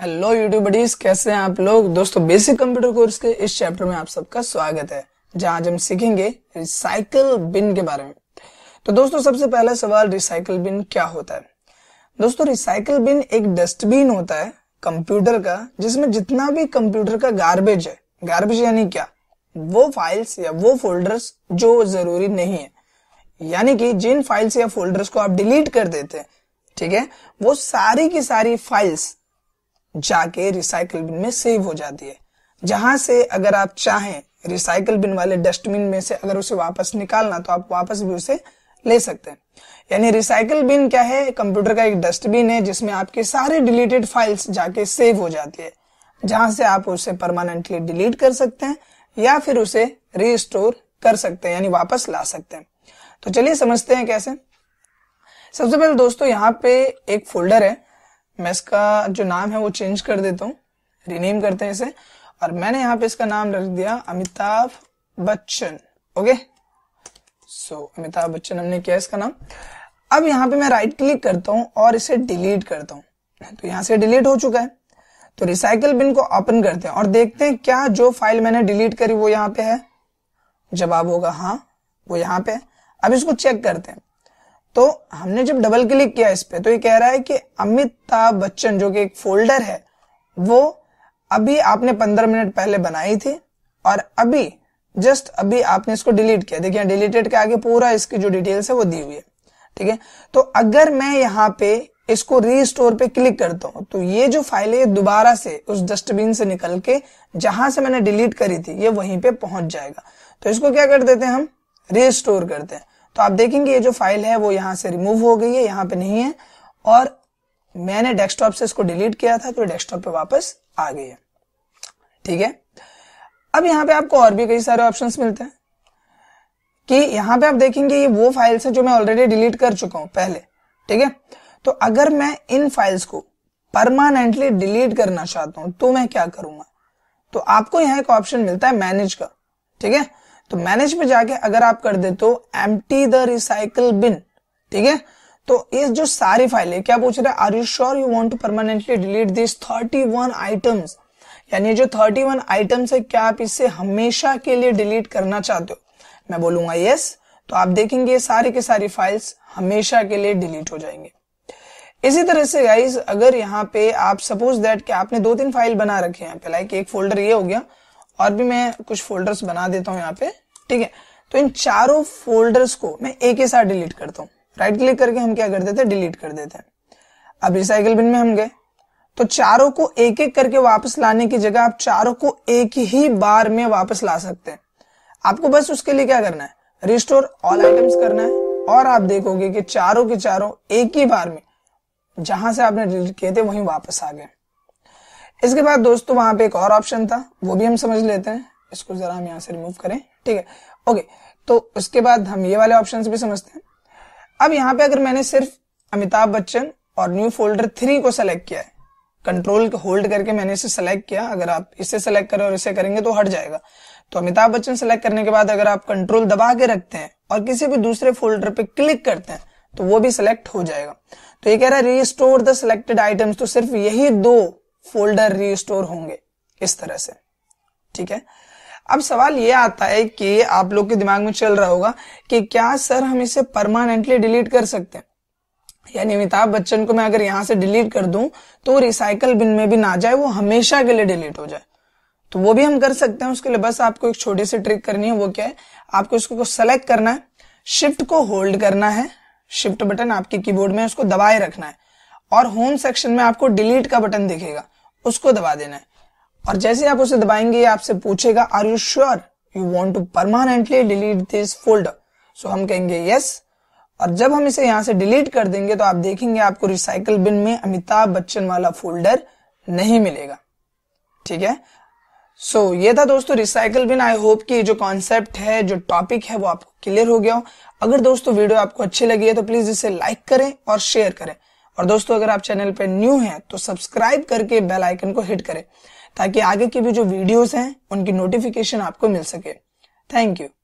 hello YouTube buddies कैसे हैं आप लोग दोस्तों बेसिक कंप्यूटर कोर्स के इस चैप्टर में आप सबका स्वागत है जहां आज हम सीखेंगे रिसाइकल बिन के बारे में तो दोस्तों सबसे पहला सवाल रिसाइकल बिन क्या होता है दोस्तों रिसाइकल बिन एक डस्टबिन होता है कंप्यूटर का जिसमें जितना भी कंप्यूटर का गार्बेज है गार्बेज यानी क्या वो फाइल्स या वो फोल्डर्स जो जरूरी नहीं है यानी कि जिन फाइल्स या फोल्डर्स को आप डिलीट कर देते हैं ठीक है वो सारी की सारी फाइल्स जाके रिसाइकल बिन में सेव हो जाती है जहां से अगर आप चाहें रिसाइकल बिन वाले डस्टबिन में से अगर उसे वापस निकालना तो आप वापस भी उसे ले सकते हैं यानी रिसाइकल बिन क्या है कंप्यूटर का एक डस्टबिन है जिसमें आपके सारे डिलीटेड फाइल्स जाके सेव हो जाती है जहां से आप उसे परमानेंटली डिलीट कर सकते हैं या फिर उसे रिस्टोर कर सकते हैं यानी वापस ला सकते हैं तो चलिए समझते हैं कैसे सबसे पहले दोस्तों यहाँ पे एक फोल्डर है मैं इसका जो नाम है वो चेंज कर देता हूँ रिनेम करते हैं इसे और मैंने यहाँ पे इसका नाम रख दिया Amitabh Bachchan okay so so, Amitabh Bachchan हमने किया इसका नाम अब यहाँ पे मैं राइट क्लिक करता हूँ और इसे डिलीट करता हूँ तो यहाँ से डिलीट हो चुका है तो रिसाइकल बिन को ओपन करते हैं और देखते हैं क्या जो फाइल मैंने डिलीट करी वो यहाँ पे है जवाब होगा हाँ वो यहाँ पे है अब इसको चेक करते हैं तो हमने जब डबल क्लिक किया इस पे तो ये कह रहा है कि अमिताभ बच्चन जो कि एक फोल्डर है वो अभी आपने पंद्रह मिनट पहले बनाई थी और अभी जस्ट अभी आपने इसको डिलीट किया देखिए डिलीटेड के आगे पूरा इसकी जो डिटेल्स है वो दी हुई है ठीक है तो अगर मैं यहाँ पे इसको रीस्टोर पे क्लिक करता हूं तो ये जो फाइल है दोबारा से उस डस्टबिन से निकल के जहां से मैंने डिलीट करी थी ये वहीं पे पहुंच जाएगा तो इसको क्या कर देते हैं हम रीस्टोर करते हैं तो आप देखेंगे ये जो फाइल है वो यहाँ से रिमूव हो गई है यहाँ पे नहीं है और मैंने डेस्कटॉप से इसको डिलीट किया था तो डेस्कटॉप पे वापस आ गई है ठीक है अब यहाँ पे आपको और भी कई सारे ऑप्शन मिलते हैं कि यहाँ पे आप देखेंगे ये वो फाइल्स हैं जो मैं ऑलरेडी डिलीट कर चुका हूं पहले ठीक है तो अगर मैं इन फाइल्स को परमानेंटली डिलीट करना चाहता हूं तो मैं क्या करूंगा तो आपको यहां एक ऑप्शन मिलता है मैनेज का ठीक है तो मैनेज पे जाके अगर आप कर दे तो एम द रिसाइकल बिन ठीक है तो ये जो सारी फाइलें क्या पूछ रहे हैं are you sure you want to permanently delete this thirty one items यानी जो थर्टी वन आइटम्स है क्या आप इसे हमेशा के लिए डिलीट करना चाहते हो मैं बोलूंगा यस तो आप देखेंगे ये सारे के सारी फाइल्स हमेशा के लिए डिलीट हो जाएंगे इसी तरह से गाइज अगर यहाँ पे आप सपोज दैट कि आपने दो तीन फाइल बना रखे हैं लाइक एक फोल्डर ये हो गया और भी मैं कुछ फोल्डर्स बना देता हूँ यहाँ पे ठीक है तो इन चारों फोल्डर्स को मैं एक ही साथ डिलीट करता हूँ राइट क्लिक करके हम क्या कर देते हैं डिलीट कर देते हैं अब रिसाइकल बिन में हम गए तो चारों को एक एक करके वापस लाने की जगह आप चारों को एक ही बार में वापस ला सकते हैं आपको बस उसके लिए क्या करना है रिस्टोर ऑल आइटम्स करना है और आप देखोगे कि चारों के चारों एक ही बार में जहां से आपने डिलीट किए थे वहीं वापस आ गए इसके बाद दोस्तों वहां पे एक और ऑप्शन था वो भी हम समझ लेते हैं इसको जरा हम यहाँ से रिमूव करें ठीक है ओके तो उसके बाद हम ये वाले ऑप्शन भी समझते हैं अब यहाँ पे अगर मैंने सिर्फ अमिताभ बच्चन और न्यू फोल्डर थ्री को सेलेक्ट किया है कंट्रोल होल्ड करके मैंने इसे सेलेक्ट किया अगर आप इसे सेलेक्ट करें और इसे करेंगे तो हट जाएगा तो अमिताभ बच्चन सेलेक्ट करने के बाद अगर आप कंट्रोल दबा के रखते हैं और किसी भी दूसरे फोल्डर पे क्लिक करते हैं तो वो भी सिलेक्ट हो जाएगा तो ये कह रहा है रिस्टोर द सिलेक्टेड आइटम्स तो सिर्फ यही दो फोल्डर रिस्टोर होंगे इस तरह से ठीक है अब सवाल ये आता है कि आप लोग के दिमाग में चल रहा होगा कि क्या सर हम इसे परमानेंटली डिलीट कर सकते हैं यानी अमिताभ बच्चन को मैं अगर यहां से डिलीट कर दूं तो रिसाइकल बिन में भी ना जाए वो हमेशा के लिए डिलीट हो जाए तो वो भी हम कर सकते हैं उसके लिए बस आपको एक छोटी सी ट्रिक करनी है वो क्या है आपको इसको सेलेक्ट करना है शिफ्ट को होल्ड करना है शिफ्ट बटन आपके कीबोर्ड में उसको दबाए रखना है और होम सेक्शन में आपको डिलीट का बटन दिखेगा उसको दबा देना है और जैसे आप उसे दबाएंगे आपसे पूछेगा are you sure you want to permanently delete this folder so हम कहेंगे यस और जब हम इसे यहां से डिलीट कर देंगे तो आप देखेंगे आपको रिसाइकल बिन में अमिताभ बच्चन वाला फोल्डर नहीं मिलेगा ठीक है सो so, ये था दोस्तों रिसाइकल बिन आई होप कि जो कॉन्सेप्ट है जो टॉपिक है वो आपको क्लियर हो गया हो अगर दोस्तों वीडियो आपको अच्छी लगी है तो प्लीज इसे लाइक करें और शेयर करें और दोस्तों अगर आप चैनल पर न्यू हैं तो सब्सक्राइब करके बेल आइकन को हिट करें ताकि आगे की भी जो वीडियोस हैं उनकी नोटिफिकेशन आपको मिल सके थैंक यू